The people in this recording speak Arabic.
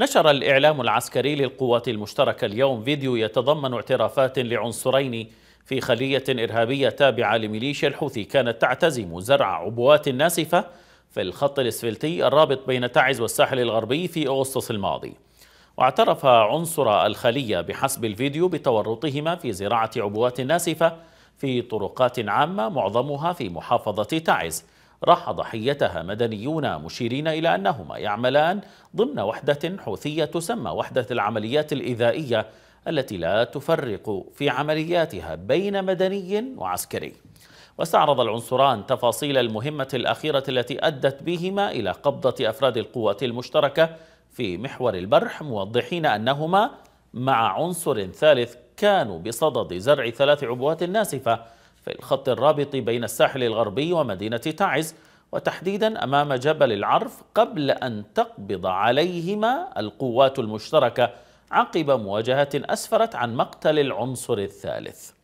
نشر الإعلام العسكري للقوات المشتركة اليوم فيديو يتضمن اعترافات لعنصرين في خلية إرهابية تابعة لميليشيا الحوثي كانت تعتزم زرع عبوات ناسفة في الخط الإسفلتي الرابط بين تعز والساحل الغربي في أغسطس الماضي واعترف عنصر الخلية بحسب الفيديو بتورطهما في زراعة عبوات ناسفة في طرقات عامة معظمها في محافظة تعز راح ضحيتها مدنيون مشيرين إلى أنهما يعملان ضمن وحدة حوثية تسمى وحدة العمليات الإذائية التي لا تفرق في عملياتها بين مدني وعسكري واستعرض العنصران تفاصيل المهمة الأخيرة التي أدت بهما إلى قبضة أفراد القوات المشتركة في محور البرح موضحين أنهما مع عنصر ثالث كانوا بصدد زرع ثلاث عبوات ناسفة في الخط الرابط بين الساحل الغربي ومدينة تعز وتحديدا أمام جبل العرف قبل أن تقبض عليهما القوات المشتركة عقب مواجهة أسفرت عن مقتل العنصر الثالث